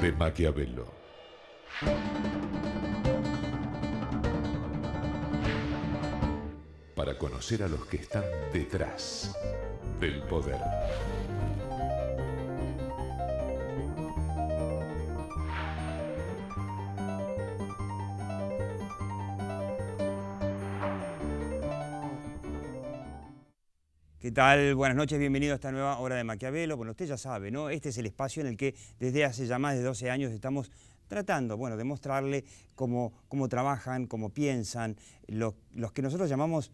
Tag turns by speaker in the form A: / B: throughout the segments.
A: de Maquiavelo. Para conocer a los que están detrás del poder. Buenas noches, bienvenido a esta nueva hora de Maquiavelo. Bueno, usted ya sabe, ¿no? Este es el espacio en el que desde hace ya más de 12 años estamos tratando, bueno, de mostrarle cómo, trabajan, cómo piensan, los que nosotros llamamos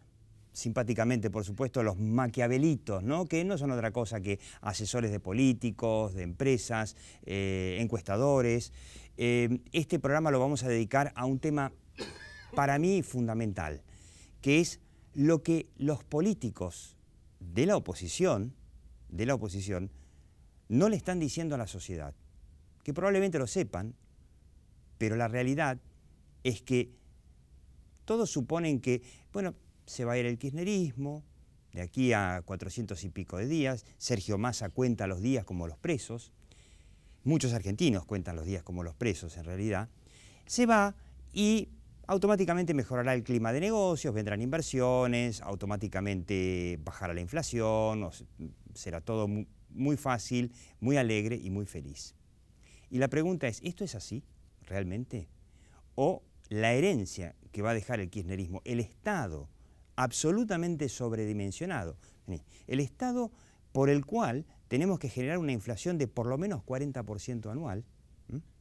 A: simpáticamente, por supuesto, los maquiavelitos, ¿no? que no son otra cosa que asesores de políticos, de empresas, eh, encuestadores. Eh, este programa lo vamos a dedicar a un tema para mí fundamental, que es lo que los políticos de la oposición, de la oposición, no le están diciendo a la sociedad, que probablemente lo sepan, pero la realidad es que todos suponen que, bueno, se va a ir el kirchnerismo, de aquí a 400 y pico de días, Sergio Massa cuenta los días como los presos, muchos argentinos cuentan los días como los presos en realidad, se va y automáticamente mejorará el clima de negocios, vendrán inversiones, automáticamente bajará la inflación, será todo muy, muy fácil, muy alegre y muy feliz. Y la pregunta es, ¿esto es así realmente? ¿O la herencia que va a dejar el kirchnerismo, el Estado absolutamente sobredimensionado, el Estado por el cual tenemos que generar una inflación de por lo menos 40% anual,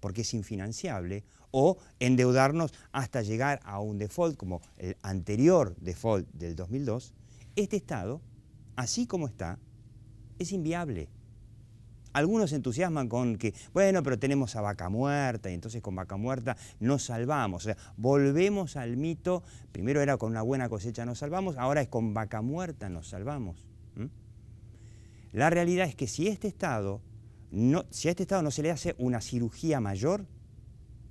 A: porque es infinanciable, o endeudarnos hasta llegar a un default como el anterior default del 2002, este Estado, así como está, es inviable. Algunos entusiasman con que, bueno, pero tenemos a vaca muerta y entonces con vaca muerta nos salvamos. O sea, volvemos al mito, primero era con una buena cosecha nos salvamos, ahora es con vaca muerta nos salvamos. La realidad es que si este Estado si a este Estado no se le hace una cirugía mayor,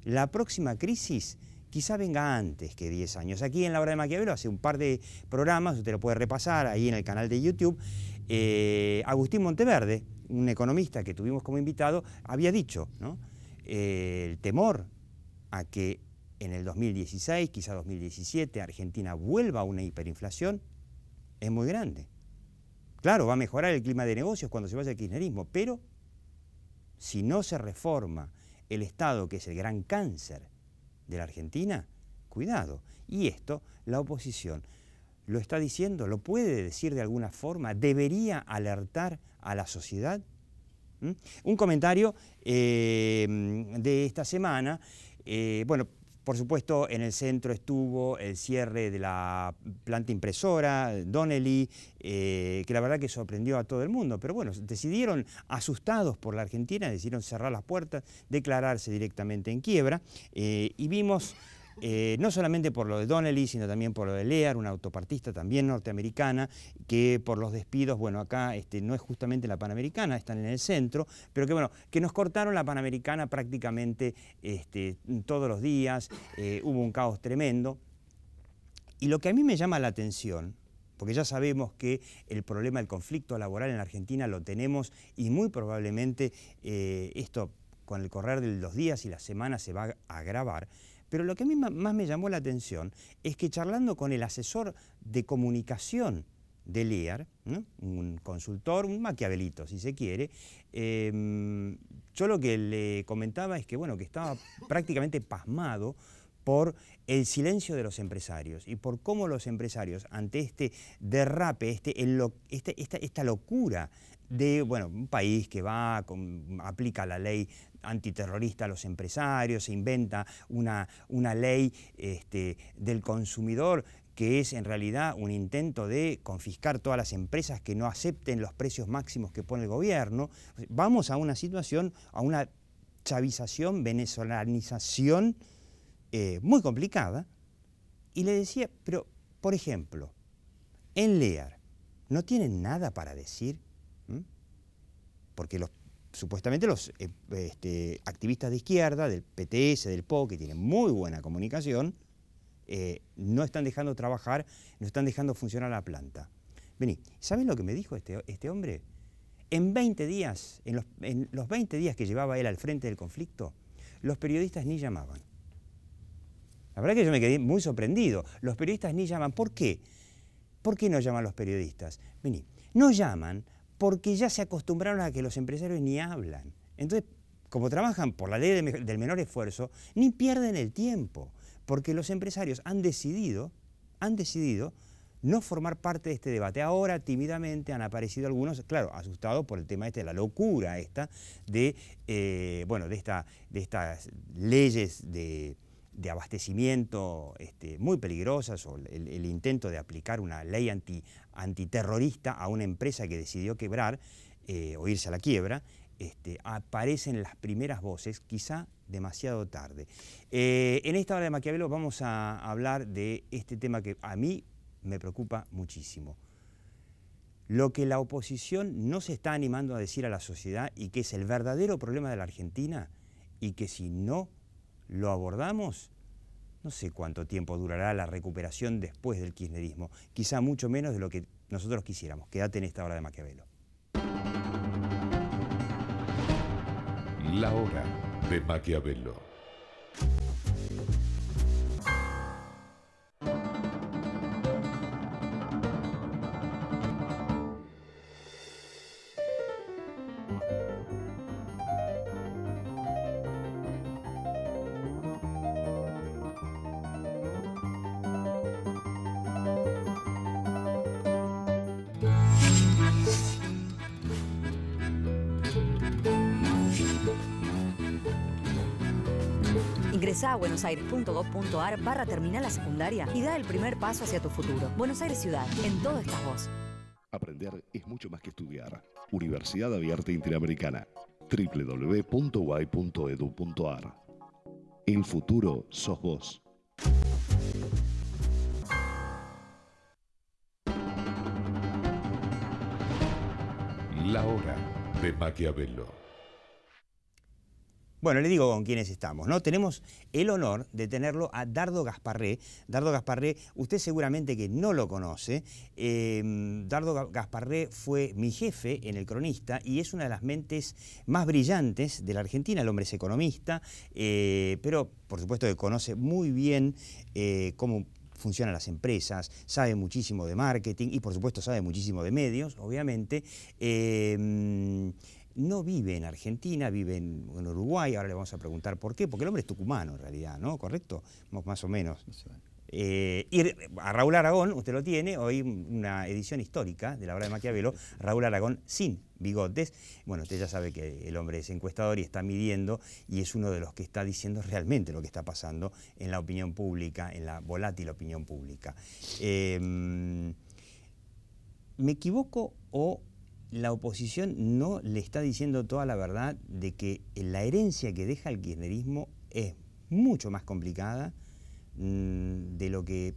A: la próxima crisis quizá venga antes que 10 años. Aquí en La Hora de Maquiavelo hace un par de programas, usted lo puede repasar ahí en el canal de YouTube, eh, Agustín Monteverde, un economista que tuvimos como invitado, había dicho eh, el temor a que en el 2016, quizá 2017, Argentina vuelva a una hiperinflación, es muy grande. Claro, va a mejorar el clima de negocios cuando se vaya al kirchnerismo, pero si no se reforma el Estado, que es el gran cáncer de la Argentina, cuidado. Y esto la oposición lo está diciendo, lo puede decir de alguna forma, debería alertar a la sociedad. ¿Mm? Un comentario eh, de esta semana, eh, bueno, por supuesto, en el centro estuvo el cierre de la planta impresora, Donnelly, eh, que la verdad que sorprendió a todo el mundo. Pero bueno, decidieron, asustados por la Argentina, decidieron cerrar las puertas, declararse directamente en quiebra. Eh, y vimos eh, no solamente por lo de Donnelly, sino también por lo de Lear, una autopartista también norteamericana, que por los despidos, bueno, acá este, no es justamente la Panamericana, están en el centro, pero que bueno, que nos cortaron la Panamericana prácticamente este, todos los días, eh, hubo un caos tremendo. Y lo que a mí me llama la atención, porque ya sabemos que el problema del conflicto laboral en Argentina lo tenemos y muy probablemente eh, esto con el correr de los días y las semanas se va a agravar, pero lo que a mí más me llamó la atención es que charlando con el asesor de comunicación de Lear, un consultor, un maquiavelito si se quiere, em, yo lo que le comentaba es que, bueno, que estaba prácticamente pasmado por el silencio de los empresarios y por cómo los empresarios ante este derrape, este, este esta, locura de bueno, un país que va, aplica la ley antiterrorista a los empresarios, se inventa una, una ley este, del consumidor que es en realidad un intento de confiscar todas las empresas que no acepten los precios máximos que pone el gobierno. Vamos a una situación, a una chavización, venezolanización eh, muy complicada. Y le decía, pero por ejemplo, en Lear, ¿no tienen nada para decir? porque los, supuestamente los eh, este, activistas de izquierda, del PTS, del PO, que tienen muy buena comunicación, eh, no están dejando trabajar, no están dejando funcionar la planta. Vení, ¿sabes lo que me dijo este, este hombre? En 20 días, en los, en los 20 días que llevaba él al frente del conflicto, los periodistas ni llamaban. La verdad que yo me quedé muy sorprendido. Los periodistas ni llaman. ¿Por qué? ¿Por qué no llaman los periodistas? Vení, no llaman porque ya se acostumbraron a que los empresarios ni hablan. Entonces, como trabajan por la ley del menor esfuerzo, ni pierden el tiempo, porque los empresarios han decidido, han decidido no formar parte de este debate. Ahora, tímidamente, han aparecido algunos, claro, asustados por el tema este, la locura esta, de, eh, bueno, de, esta, de estas leyes de, abastecimiento este, muy peligrosas o el, el, intento de aplicar una ley anti, antiterrorista a una empresa que decidió quebrar eh, o irse a la quiebra, este, aparecen las primeras voces, quizá demasiado tarde. Eh, en esta hora de Maquiavelo vamos a hablar de este tema que a mí me preocupa muchísimo. Lo que la oposición no se está animando a decir a la sociedad y que es el verdadero problema de la Argentina y que si no lo abordamos, no sé cuánto tiempo durará la recuperación después del kirchnerismo, quizá mucho menos de lo que nosotros quisiéramos. Quédate en esta hora de Maquiavelo. La hora de Maquiavelo.
B: Ingresa a buenosaires.gov.ar barra terminal la secundaria y da el primer paso hacia tu futuro. Buenos Aires Ciudad, en todo estás vos. Aprender es mucho más que estudiar.
A: Universidad Abierta Interamericana. www.y.edu.ar. El futuro sos vos. La hora de Maquiavelo. Bueno, le digo con quiénes estamos, ¿no? Tenemos el honor de tenerlo a Dardo Gasparré. Dardo Gasparré, usted seguramente que no lo conoce. Em, Dardo Gasparré fue mi jefe en El Cronista y es una de las mentes más brillantes de la Argentina. El hombre es economista, eh, pero por supuesto que conoce muy bien eh, cómo funcionan las empresas, sabe muchísimo de marketing y por supuesto sabe muchísimo de medios, obviamente. Em, no vive en Argentina, vive en, Uruguay, ahora le vamos a preguntar por qué, porque el hombre es tucumano en realidad, ¿no? ¿Correcto? Más o menos. y eh, a Raúl Aragón, usted lo tiene, hoy una edición histórica de la obra de Maquiavelo, Raúl Aragón sin bigotes. Bueno, usted ya sabe que el hombre es encuestador y está midiendo y es uno de los que está diciendo realmente lo que está pasando en la opinión pública, en la volátil opinión pública. Em, ¿Me equivoco o la oposición no le está diciendo toda la verdad de que la herencia que deja el kirchnerismo es mucho más complicada mm, de lo que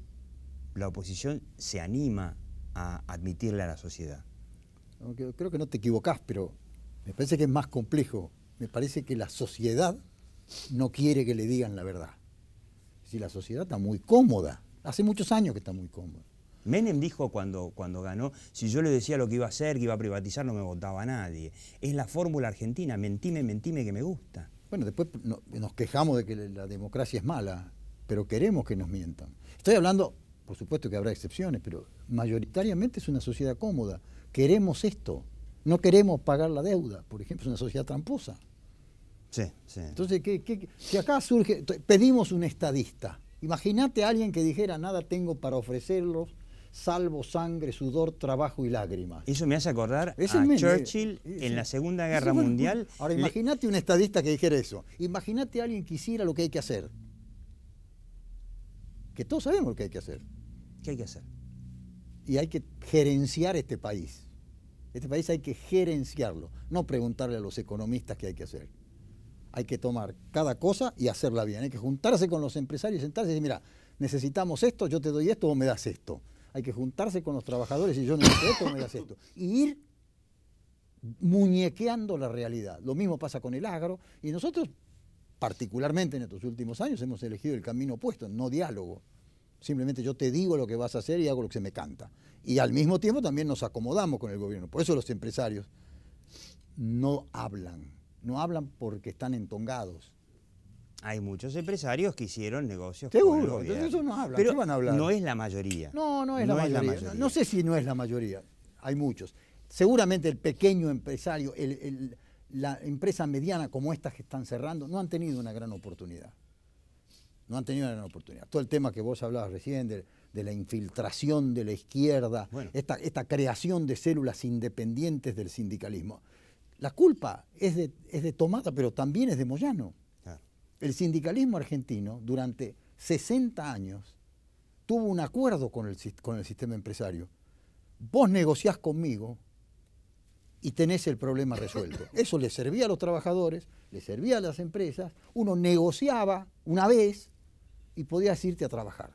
A: la oposición se anima a admitirle a la sociedad.
B: creo que no te equivocás, pero me parece que es más complejo. Me parece que la sociedad no quiere que le digan la verdad. Si la sociedad está muy cómoda, hace muchos años que está
A: muy cómoda. Menem dijo cuando, cuando ganó, si yo le decía lo que iba a hacer, que iba a privatizar, no me votaba nadie. Es la fórmula argentina, mentime, mentime que me gusta. Bueno, después nos
B: quejamos de que la democracia es mala, pero queremos que nos mientan. Estoy hablando, por supuesto que habrá excepciones, pero mayoritariamente es una sociedad cómoda. Queremos esto. No queremos pagar la deuda, por ejemplo, es una sociedad tramposa. Sí, sí. Entonces, ¿qué, si acá surge, pedimos un estadista. Imagínate a alguien que dijera, nada tengo para ofrecerlos, salvo sangre, sudor, trabajo y lágrimas. Eso me hace acordar a Churchill
A: en la Segunda Guerra Mundial. Ahora,
B: imagínate un estadista que dijera eso. Imagínate a alguien que hiciera lo que hay que hacer. Que todos sabemos lo que hay que hacer. ¿Qué hay que hacer? Y hay que gerenciar este país. Este país hay que gerenciarlo, no preguntarle a los economistas qué hay que hacer. Hay que tomar cada cosa y hacerla bien. Hay que juntarse con los empresarios, y sentarse y decir, mira, necesitamos esto, yo te doy esto, o me das esto hay que juntarse con los trabajadores y yo no sé no lo esto. Y ir muñequeando la realidad. Lo mismo pasa con el agro y nosotros, particularmente en estos últimos años, hemos elegido el camino opuesto, no diálogo. Simplemente yo te digo lo que vas a hacer y hago lo que se me canta. Y al mismo tiempo también nos acomodamos con el gobierno. Por eso los empresarios
A: no hablan, no hablan porque están entongados hay muchos empresarios que hicieron negocios Seguro, con eso no habla, Pero van a hablar? no es la mayoría. No, no es, la, mayoría. No,
B: sé si no es la mayoría. Hay muchos. Seguramente el pequeño empresario, la empresa mediana como estas que están cerrando, no han tenido una gran oportunidad. No han tenido una gran oportunidad. Todo el tema que vos hablabas recién de, la infiltración de la izquierda, esta, creación de células independientes del sindicalismo. La culpa es de, es de Tomata, pero también es de Moyano. El sindicalismo argentino durante 60 años tuvo un acuerdo con el, con el sistema empresario. Vos negociás conmigo y tenés el problema resuelto. Eso le servía a los trabajadores, le servía a las empresas, uno negociaba una vez y podías irte a trabajar.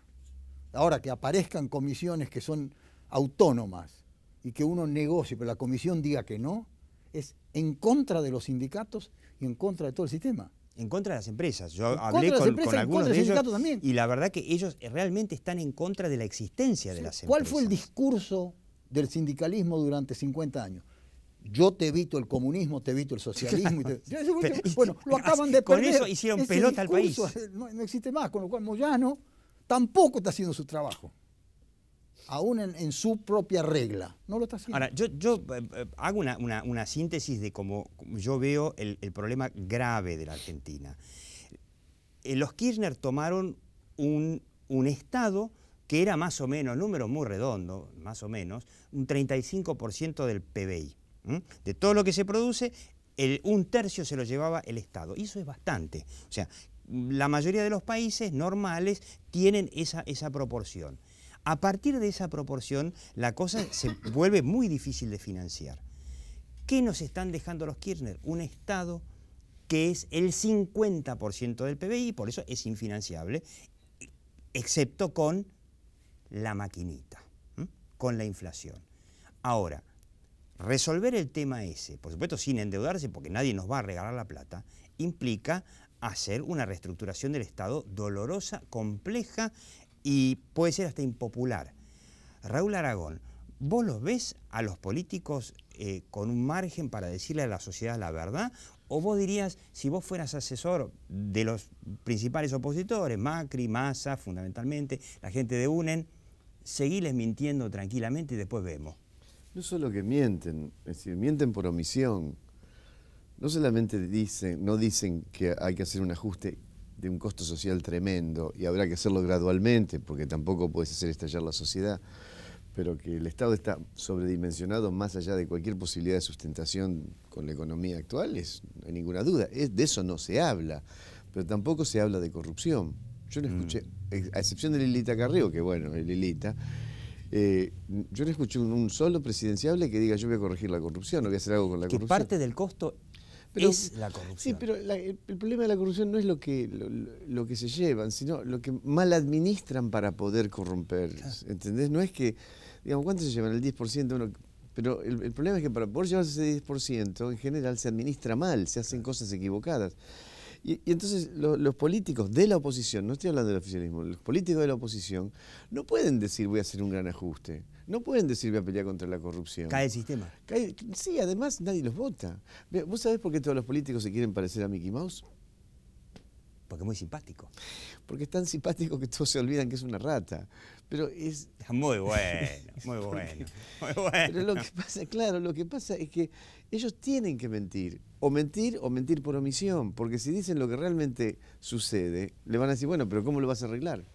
B: Ahora que aparezcan comisiones que son autónomas y que uno negocie, pero la comisión diga que no, es en contra de los sindicatos y en contra de todo el sistema.
A: En contra de las empresas. Yo hablé con, algunos de ellos también. y la verdad que ellos realmente están en contra de la existencia de las empresas. ¿Cuál
B: fue el discurso del sindicalismo durante 50 años? Yo te evito el comunismo, te evito el socialismo. bueno, lo acaban de perder. Con eso hicieron pelota al país. Eh, no existe más, con lo cual Moyano tampoco está haciendo su trabajo aún en, su propia regla. No lo Ahora,
A: yo, eh, eh, hago una, síntesis de cómo yo veo el, problema grave de la Argentina. Eh, los Kirchner tomaron un, Estado que era más o menos, número muy redondo más o menos, un 35% del PBI. De todo lo que se produce, un tercio se lo llevaba el Estado. eso es bastante. O sea, la mayoría de los países normales tienen esa proporción. A partir de esa proporción, la cosa se vuelve muy difícil de financiar. ¿Qué nos están dejando los Kirchner? Un Estado que es el 50% del PBI, por eso es infinanciable, excepto con la maquinita, con la inflación. Ahora, resolver el tema ese, por supuesto sin endeudarse, porque nadie nos va a regalar la plata, implica hacer una reestructuración del Estado dolorosa, compleja, y puede ser hasta impopular. Raúl Aragón, ¿vos los ves a los políticos eh, con un margen para decirle a la sociedad la verdad? ¿O vos dirías, si vos fueras asesor de los principales opositores, Macri, Massa, fundamentalmente, la gente de UNEN, seguirles mintiendo tranquilamente y después vemos? No solo que mienten, es decir, mienten
C: por omisión. No solamente dicen, no dicen que hay que hacer un ajuste, de un costo social tremendo y habrá que hacerlo gradualmente porque tampoco puedes hacer estallar la sociedad, pero que el Estado está sobredimensionado más allá de cualquier posibilidad de sustentación con la economía actual, es, no hay ninguna duda, es, de eso no se habla, pero tampoco se habla de corrupción. Yo no mm. escuché, a excepción de Lilita Carrillo, que bueno, Lilita, eh, yo no escuché un, solo presidenciable que diga yo voy a corregir la corrupción, o voy a hacer algo con la corrupción. Que parte del costo es la corrupción. Sí, pero el, problema de la corrupción no es lo que, lo, que se llevan, sino lo que mal administran para poder corromper. ¿Entendés? No es que, digamos, ¿cuánto se llevan? El 10%, uno, pero el, el, problema es que para poder llevarse ese 10%, en general se administra mal, se hacen cosas equivocadas. Y, entonces los políticos de la oposición, no estoy hablando del oficialismo, los políticos de la oposición no pueden decir voy a hacer un gran ajuste. No pueden decir voy a pelear contra la corrupción. Cae el sistema. sí, además nadie los vota. ¿Vos sabés por qué todos los políticos se quieren parecer a Mickey Mouse? Porque es muy simpático. Porque es tan simpático que todos se olvidan que es una rata. Pero es... muy bueno, muy bueno. Pero lo que pasa, claro, lo que pasa es que ellos tienen que mentir, o mentir o mentir por omisión, porque si dicen lo que realmente sucede, le van a decir, bueno, pero ¿cómo lo vas a arreglar?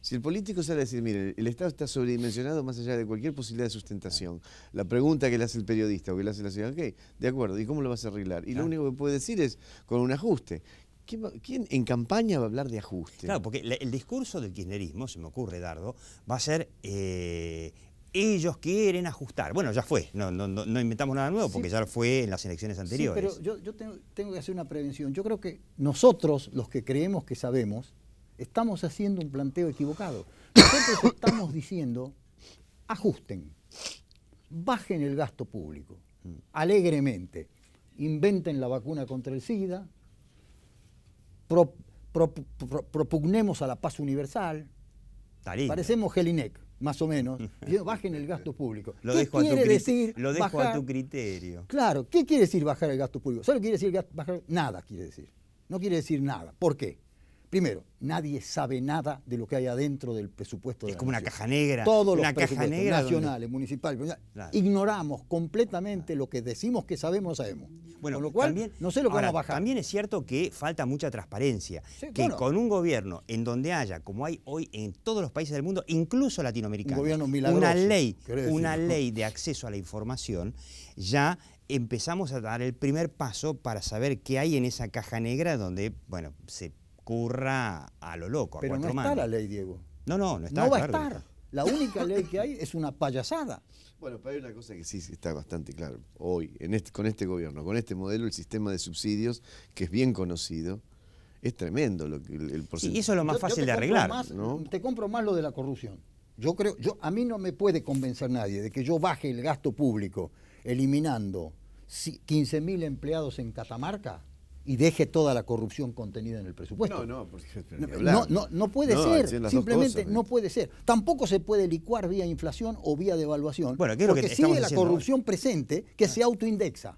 C: Si el político sale a decir, mire, el Estado está sobredimensionado más allá de cualquier posibilidad de sustentación, la pregunta que le hace el periodista o que le hace la ciudad, ok, de acuerdo, ¿y cómo lo vas a arreglar? Y lo único que puede decir es con un ajuste. ¿Quién, en
A: campaña va a hablar de ajuste? Claro, porque el discurso del kirchnerismo, se me ocurre, Dardo, va a ser eh, ellos quieren ajustar. Bueno, ya fue, no, inventamos nada nuevo porque ya fue en las elecciones anteriores.
B: pero yo, tengo, que hacer una prevención. Yo creo que
A: nosotros, los
B: que creemos que sabemos, estamos haciendo un planteo equivocado. Nosotros estamos diciendo, ajusten, bajen el gasto público, mm. alegremente, inventen la vacuna contra el SIDA, propugnemos a la paz universal, Parecemos Helinek más o menos, bajen el gasto público. Lo ¿Qué quiere decir Lo dejo a tu
A: criterio.
B: Claro, ¿qué quiere decir bajar el gasto público? ¿Solo quiere decir bajar? Nada quiere decir. No quiere decir nada. ¿Por qué? Primero, nadie sabe nada de lo que hay adentro del presupuesto. De es como una caja
A: negra. Todos los caja presupuestos nacionales,
B: municipales, pues ignoramos completamente lo que decimos que sabemos, sabemos. Bueno, con lo cual, también, no sé lo que vamos
A: bajar. También es cierto que falta mucha transparencia. que con un gobierno en donde haya, como hay hoy en todos los países del mundo, incluso latinoamericanos, una ley, una ley de acceso a la información, ya empezamos a dar el primer paso para saber qué hay en esa caja negra donde, bueno, se curra a lo loco, a Pero no está la ley, Diego. No, no, no está. No va a estar.
B: La única ley que hay es una payasada. Bueno, pero hay una cosa que
C: sí está bastante claro hoy, con este gobierno, con este modelo, el sistema de subsidios, que es bien conocido, es tremendo lo que, el,
B: porcentaje. Y eso es lo más fácil de arreglar. Te compro más lo de la corrupción. Yo creo, yo, a mí no me puede convencer nadie de que yo baje el gasto público eliminando 15.000 empleados en Catamarca y deje toda la corrupción contenida en el presupuesto. No, no, no, puede ser, simplemente no ¿eh? puede ser. Tampoco se puede licuar vía inflación o vía devaluación, bueno, porque que sigue la corrupción presente que ah. se autoindexa.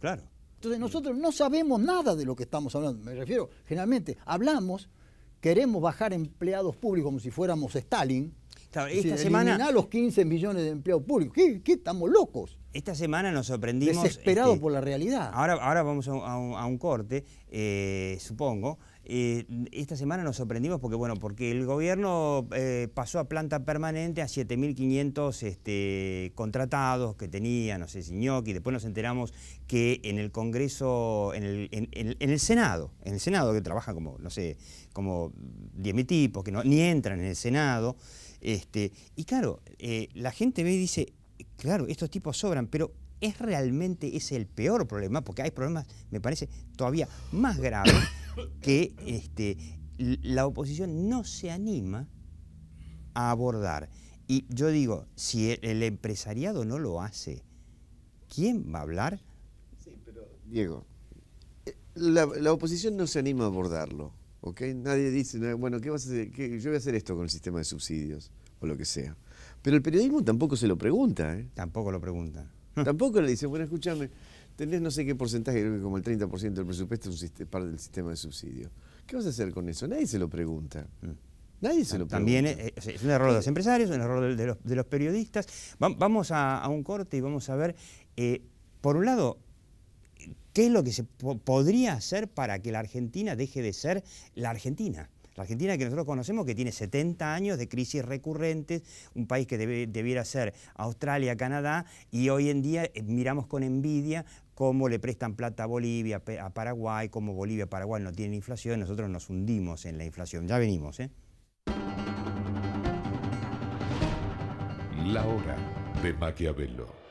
B: Claro. Entonces nosotros no sabemos nada de lo que estamos hablando. Me refiero, generalmente, hablamos, queremos bajar empleados públicos como si fuéramos Stalin.
A: esta semana
B: a los 15 millones de empleados públicos. ¿Qué, qué estamos
A: locos? esta semana nos sorprendimos... Desesperado este, por la realidad. Ahora, ahora vamos a un, corte, eh, supongo. Eh, esta semana nos sorprendimos porque, bueno, porque el gobierno eh, pasó a planta permanente a 7.500 este, contratados que tenía, no sé si y después nos enteramos que en el Congreso, en el, Senado, en el Senado que trabaja como, no sé, como 10.000 tipos, que no, ni entran en el Senado, este, y claro, la gente ve y dice, Claro, estos tipos sobran, pero es realmente ese el peor problema, porque hay problemas, me parece, todavía más graves que este, la oposición no se anima a abordar. Y yo digo, si el empresariado no lo hace, ¿quién va a hablar? Sí, pero Diego, eh, la, oposición no se anima a abordarlo,
C: ¿ok? Nadie dice, bueno, ¿qué vas a yo voy a hacer esto con el sistema de subsidios o lo que sea. Pero el periodismo tampoco se lo pregunta. ¿eh? Tampoco lo pregunta. Tampoco le dice, bueno, escúchame, tenés no sé qué porcentaje, creo que como el 30% del presupuesto es parte del sistema de subsidio. ¿Qué vas a hacer con eso? Nadie se lo pregunta. Mm.
A: Nadie se lo pregunta. También eh, eh, es, un error de los empresarios, es un error de los, periodistas. vamos a, un corte y vamos a ver, por un lado, qué es lo que se podría hacer para que la Argentina deje de ser la Argentina. Argentina que nosotros conocemos que tiene 70 años de crisis recurrentes, un país que debiera ser Australia, Canadá, y hoy en día eh, miramos con envidia cómo le prestan plata a Bolivia, a Paraguay, cómo Bolivia, Paraguay no tienen inflación, nosotros nos hundimos en la inflación. Ya venimos, ¿eh? La hora de Maquiavelo.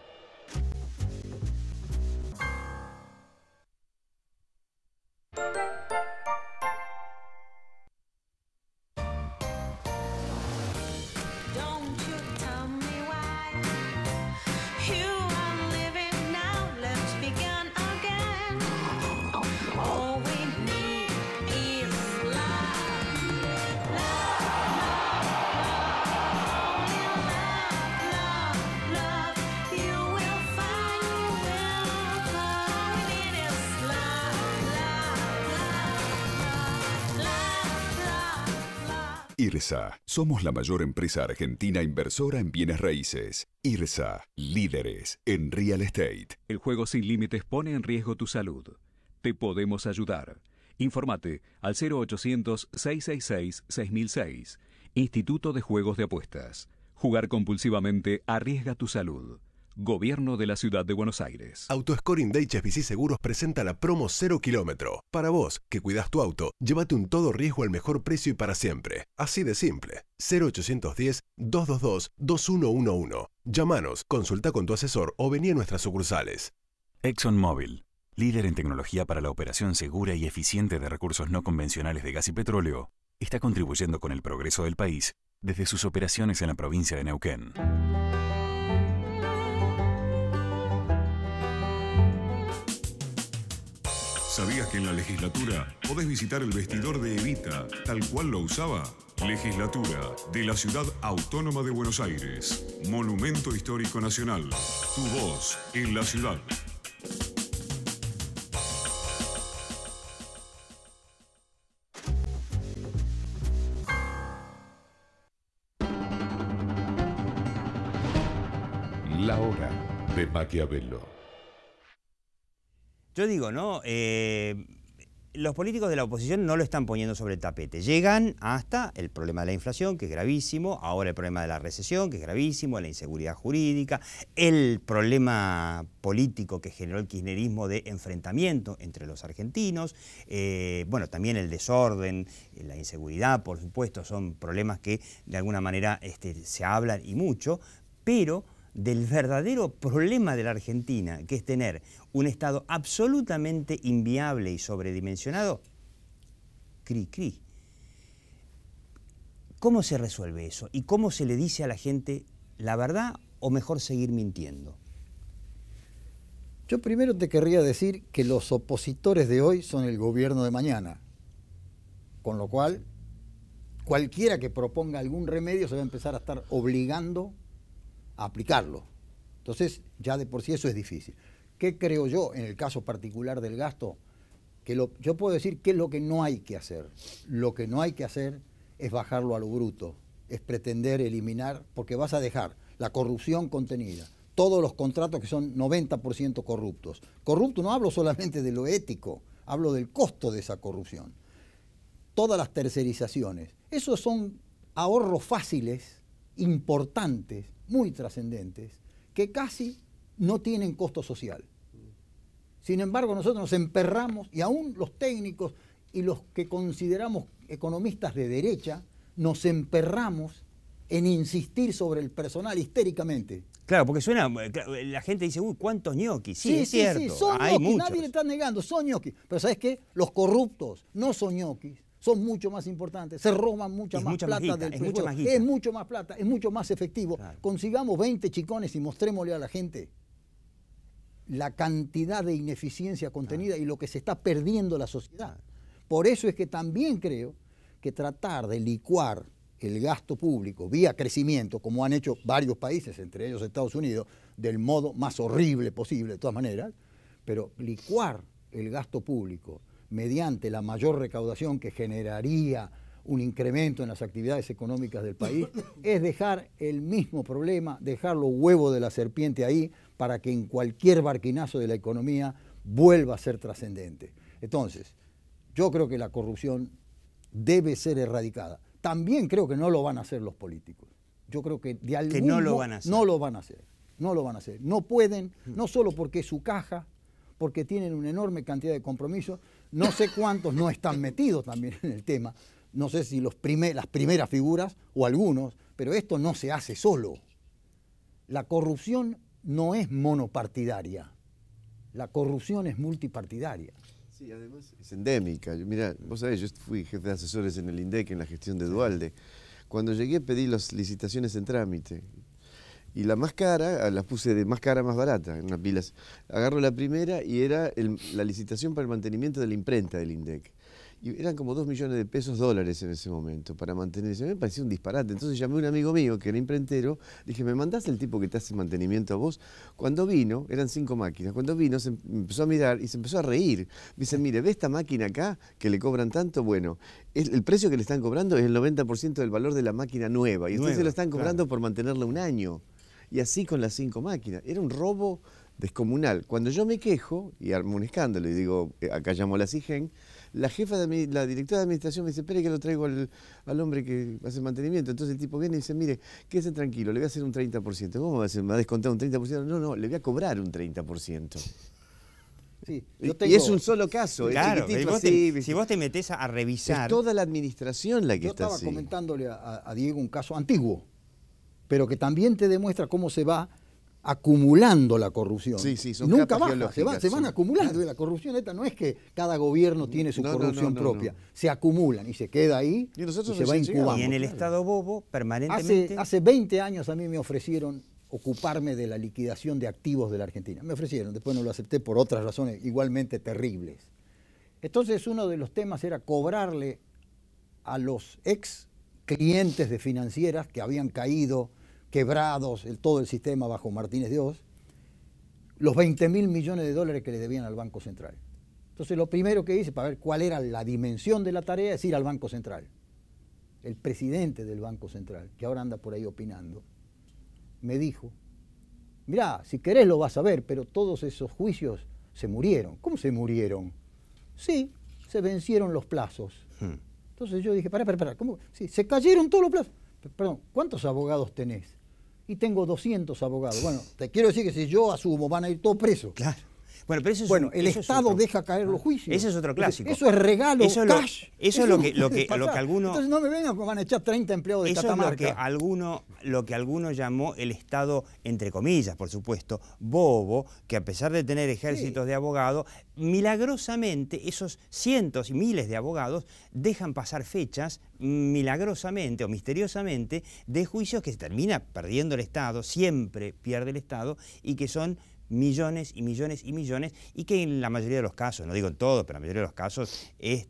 A: Somos la mayor empresa argentina inversora en bienes raíces. IRSA, líderes en real estate. El
B: juego sin límites pone en riesgo tu salud. Te podemos ayudar. Informate al 0800-666-6006. Instituto de Juegos de Apuestas. Jugar compulsivamente arriesga tu salud. Gobierno de la Ciudad de Buenos Aires. Autoscoring de HSBC Seguros presenta la promo 0 kilómetro. Para vos, que cuidas tu auto, llévate un todo riesgo al mejor precio y para siempre. Así de simple. 0810-222-2111. Llámanos, consulta con tu asesor o vení a nuestras sucursales. ExxonMobil, líder en tecnología para la operación segura y eficiente de recursos no convencionales de gas y petróleo, está contribuyendo con el progreso del país desde sus operaciones en la provincia de Neuquén. ¿Sabías que en la legislatura
A: podés visitar el vestidor de Evita tal cual lo usaba? Legislatura de la Ciudad Autónoma de Buenos Aires. Monumento Histórico Nacional. Tu voz en la ciudad. La hora de Maquiavelo. Yo digo, ¿no? Eh, los políticos de la oposición no lo están poniendo sobre el tapete. Llegan hasta el problema de la inflación, que es gravísimo, ahora el problema de la recesión, que es gravísimo, la inseguridad jurídica, el problema político que generó el kirchnerismo de enfrentamiento entre los argentinos, eh, bueno, también el desorden, la inseguridad, por supuesto, son problemas que de alguna manera este, se hablan y mucho, pero del verdadero problema de la Argentina, que es tener un Estado absolutamente inviable y sobredimensionado, cri cri. ¿Cómo se resuelve eso? ¿Y cómo se le dice a la gente la verdad o mejor seguir mintiendo? Yo primero
B: te querría decir que los opositores de hoy son el gobierno de mañana, con lo cual cualquiera que proponga algún remedio se va a empezar a estar obligando aplicarlo. Entonces, ya de por sí eso es difícil. ¿Qué creo yo en el caso particular del gasto? Que yo puedo decir qué es lo que no hay que hacer. Lo que no hay que hacer es bajarlo a lo bruto, es pretender eliminar, porque vas a dejar la corrupción contenida, todos los contratos que son 90% corruptos. Corrupto no hablo solamente de lo ético, hablo del costo de esa corrupción. Todas las tercerizaciones, esos son ahorros fáciles, importantes, muy trascendentes que casi no tienen costo social. Sin embargo, nosotros nos emperramos y aún los técnicos y los que consideramos economistas de derecha nos emperramos en insistir sobre el
A: personal histéricamente. Claro, porque suena, la gente dice, uy, ¿cuántos ñoquis? Sí, es cierto, nadie le
B: está negando, son ñoquis. Pero ¿sabes qué? Los corruptos no son ñoquis, son mucho más importantes, se roban mucha más plata es mucho, más es mucho más plata, es mucho más efectivo. Consigamos 20 chicones y mostrémosle a la gente la cantidad de ineficiencia contenida y lo que se está perdiendo la sociedad. Por eso es que también creo que tratar de licuar el gasto público vía crecimiento, como han hecho varios países, entre ellos Estados Unidos, del modo más horrible posible de todas maneras, pero licuar el gasto público mediante la mayor recaudación que generaría un incremento en las actividades económicas del país, es dejar el mismo problema, dejar los huevos de la serpiente ahí para que en cualquier barquinazo de la economía vuelva a ser trascendente. Entonces, yo creo que la corrupción debe ser erradicada. También creo que no lo van a hacer los políticos. Yo creo que de algún que no lo van a hacer. No lo van a hacer. No lo van a hacer. No pueden, mm. no solo porque es su caja, porque tienen una enorme cantidad de compromisos, no sé cuántos no están metidos también en el tema. No sé si los las primeras figuras o algunos, pero esto no se hace solo. La corrupción no es monopartidaria. La corrupción es multipartidaria. Sí, además
C: es endémica. Mira, vos sabés, yo fui jefe de asesores en el INDEC en la gestión de Dualde. Cuando llegué pedí las licitaciones en trámite y la más cara, ah, las puse de más cara a más barata, en unas pilas. Agarro la primera y era la licitación para el mantenimiento de la imprenta del INDEC. Y eran como 2 millones de pesos dólares en ese momento para mantenerse. A mí me parecía un disparate. Entonces llamé a un amigo mío que era imprentero, dije, ¿me mandás el tipo que te hace mantenimiento a vos? Cuando vino, eran cinco máquinas, cuando vino se empezó a mirar y se empezó a reír. dice, mire, ¿ve esta máquina acá que le cobran tanto? Bueno, el, precio que le están cobrando es el 90% del valor de la máquina nueva y ustedes se lo están cobrando por mantenerla un año y así con las cinco máquinas. Era un robo descomunal. Cuando yo me quejo y armo un escándalo y digo, eh, acá llamo la CIGEN, la jefa de la directora de administración me dice, espere que lo traigo al, hombre que hace mantenimiento. Entonces el tipo viene y dice, mire, quédese tranquilo, le voy a hacer un 30%. ¿Cómo me va a descontar un 30%? No, no, le voy a cobrar un 30%.
A: Sí, yo Y es un solo caso. Claro, si vos te metes a, revisar... Es toda
B: la administración la que está así. Yo estaba comentándole a Diego un caso antiguo, pero que también te demuestra cómo se va acumulando la corrupción. Sí, sí, Nunca baja, se, van acumulando. La corrupción esta no es que cada gobierno tiene su corrupción propia, se acumulan y se queda ahí y, se va incubando. Y en el Estado
A: bobo permanentemente...
B: Hace, hace 20 años a mí me ofrecieron ocuparme de la liquidación de activos de la Argentina. Me ofrecieron, después no lo acepté por otras razones igualmente terribles. Entonces uno de los temas era cobrarle a los ex clientes de financieras que habían caído quebrados, todo el sistema bajo Martínez Dios, los 20 mil millones de dólares que le debían al Banco Central. Entonces lo primero que hice para ver cuál era la dimensión de la tarea es ir al Banco Central. El presidente del Banco Central, que ahora anda por ahí opinando, me dijo, mirá, si querés lo vas a ver, pero todos esos juicios se murieron. ¿Cómo se murieron? Sí, se vencieron los plazos. Hmm. Entonces yo dije, pará, pará, pará, ¿cómo? Sí, se cayeron todos los plazos. Perdón, ¿cuántos abogados tenés? y tengo 200 abogados. Bueno, te quiero decir que si yo asumo van a ir todos presos. Claro. Bueno, el Estado deja caer los ah,
A: juicios. Ese es otro clásico. Eso es regalo, eso lo, cash. Eso, es lo que, lo lo que Entonces
B: no me vengan que van a echar 30 empleados de eso Catamarca. Eso es lo que,
A: alguno, lo que llamó el Estado, entre comillas, por supuesto, bobo, que a pesar de tener ejércitos de abogados, milagrosamente esos cientos y miles de abogados dejan pasar fechas milagrosamente o misteriosamente de juicios que se termina perdiendo el Estado, siempre pierde el Estado y que son millones y millones y millones y que en la mayoría de los casos, no digo en todo, pero en la mayoría de los casos es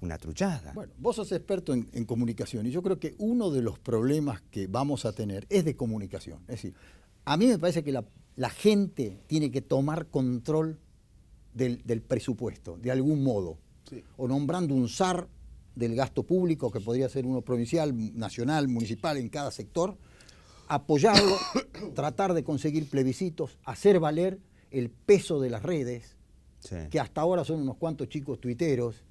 A: una truchada.
B: Bueno, vos sos experto en, comunicación y yo creo que uno de los problemas que vamos a tener es de comunicación. Es decir, a mí me parece que la, gente tiene que tomar control del, presupuesto, de algún modo, o nombrando un SAR del gasto público, que podría ser uno provincial, nacional, municipal, en cada sector, apoyarlo, tratar de conseguir plebiscitos, hacer valer el peso de las redes, que hasta ahora son unos cuantos chicos tuiteros,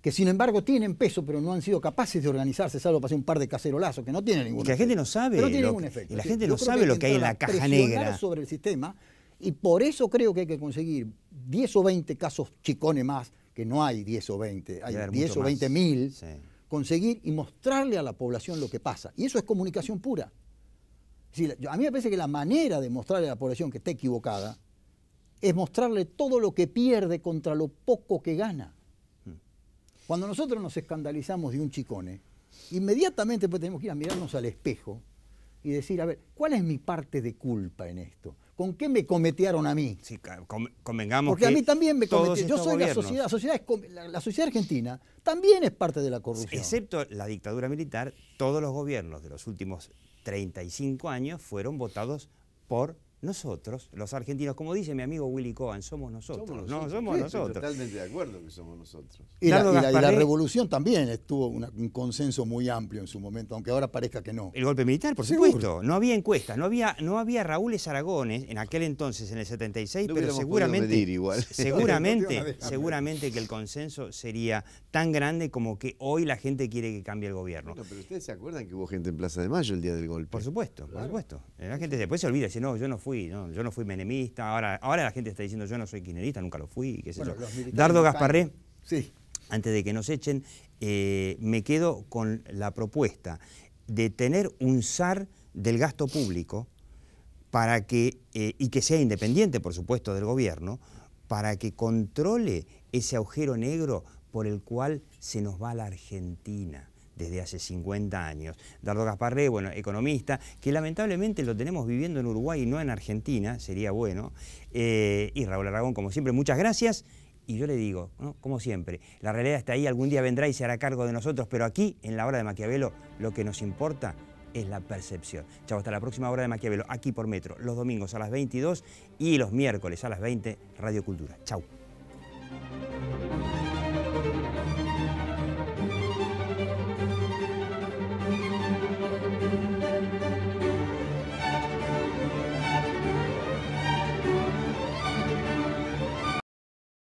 B: que sin embargo tienen peso, pero no han sido capaces de organizarse, salvo para hacer un par de cacerolazos, que no tienen ningún efecto. la
A: gente no sabe. Y la gente no sabe lo que hay en la caja negra. sobre
B: el sistema, y por eso creo que hay que conseguir 10 o 20 casos chicones más, que no hay 10 o 20, hay 10 o 20 mil, conseguir y mostrarle a la población lo que pasa. Y eso es comunicación pura a mí me parece que la manera de mostrarle a la población que está equivocada es mostrarle todo lo que pierde contra lo poco que gana. Cuando nosotros nos escandalizamos de un chicone, inmediatamente pues tenemos que ir a mirarnos al espejo y decir, a ver, ¿cuál es mi parte de culpa en esto? ¿Con qué me cometearon a mí? Sí, Porque a mí también me cometieron. Yo soy la sociedad, la sociedad argentina también es parte de la
A: corrupción. Excepto la dictadura militar, todos los gobiernos de los últimos 35 años fueron votados por nosotros, los argentinos, como dice mi amigo Willy Cohen, somos nosotros. Somos No, somos nosotros. totalmente
C: de acuerdo que somos nosotros.
A: Y la, la, revolución
B: también estuvo un consenso muy amplio en su momento, aunque ahora parezca que no.
A: El golpe militar, por supuesto. No había encuestas, no había, no había Aragones en aquel entonces, en el 76, pero seguramente, seguramente, seguramente que el consenso sería tan grande como que hoy la gente quiere que cambie el gobierno. pero ustedes se acuerdan que hubo gente en Plaza de Mayo el día del golpe. Por supuesto, por supuesto. La gente después se olvida, si no, yo no fui yo no fui menemista, ahora, ahora la gente está diciendo yo no soy kirchnerista, nunca lo fui, qué sé yo. Dardo Gasparré, sí. antes de que nos echen, eh, me quedo con la propuesta de tener un SAR del gasto público para que, eh, y que sea independiente, por supuesto, del gobierno, para que controle ese agujero negro por el cual se nos va la Argentina desde hace 50 años. Dardo Gasparré, bueno, economista, que lamentablemente lo tenemos viviendo en Uruguay y no en Argentina, sería bueno. Eh, y Raúl Aragón, como siempre, muchas gracias. Y yo le digo, como siempre, la realidad está ahí, algún día vendrá y se hará cargo de nosotros, pero aquí, en la hora de Maquiavelo, lo que nos importa es la percepción. Chau, hasta la próxima hora de Maquiavelo, aquí por Metro, los domingos a las 22 y los miércoles a las 20, Radio Cultura. Chau.